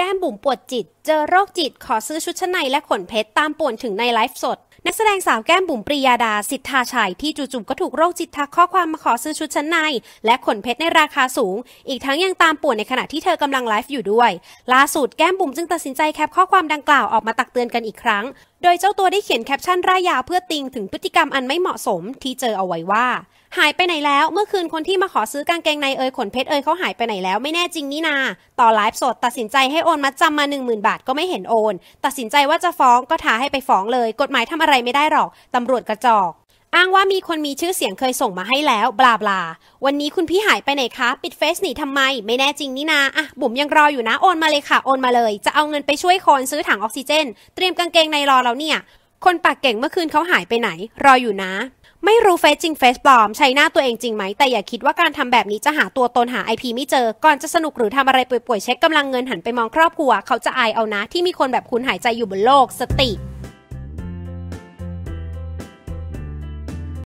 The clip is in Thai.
แก้มบุ๋มปวดจิต เจอโรคจิตขอซื้อชุดชั้นใน และขนเพชรตามป่วนถึงในไลฟ์สด นักแสดงสาวแก้มบุ๋มปรียาดา สิทธาชัยที่จู่ๆก็ถูกโรคจิตทักข้อความมาขอซื้อชุดชั้นในและขนเพชรในราคาสูง อีกทั้งยังตามป่วนในขณะที่เธอกำลังไลฟ์อยู่ด้วยล่าสุดแก้มบุ๋มจึงตัดสินใจแคปข้อความดังกล่าวออกมาตักเตือนกันอีกครั้งโดยเจ้าตัวได้เขียนแคปชั่นร่ายยาวเพื่อติงถึงพฤติกรรมอันไม่เหมาะสมที่เจอเอาไว้ว่า หายไปไหนแล้วเมื่อคืนคนที่มาขอซื้อกางเกงในเอยขนเพชรเอยเขาหายไปไหนแล้วไม่แน่จริงนี่นา ต่อไลฟ์สด ตัดสินใจให้โอนมาจำมา 1 0,000 บาทก็ไม่เห็นโอน ตัดสินใจว่าจะฟ้องก็ท้าให้ไปฟ้องเลย กฎหมายทำอะไรไม่ได้หรอกตำรวจกระจอกอ้างว่ามีคนมีชื่อเสียงเคยส่งมาให้แล้ว บลาบลาวันนี้คุณพี่หายไปไหนคะ ปิดเฟซหนีทำไม ไม่แน่จริงนี่นาอ่ะบุ๋มยังรออยู่นะ โอนมาเลยค่ะ โอนมาเลย จะเอาเงินไปช่วยคนซื้อถังออกซิเจน เตรียมกางเกงในรอแล้วเนี่ย คนปากเก่งเมื่อคืนเขาหายไปไหน รออยู่นะ ไม่รู้เฟซจริงเฟซปลอม ใช้หน้าตัวเองจริงไหม แต่อย่าคิดว่าการทำแบบนี้จะหาตัวตนหาไอพีไม่เจอ ก่อนจะสนุกหรือทำอะไรป่วยๆ เช็คกำลังเงินหันไปมองครอบครัวเขาจะอายเอานะที่มีคนแบบคุณหายใจอยู่บนโลก สติ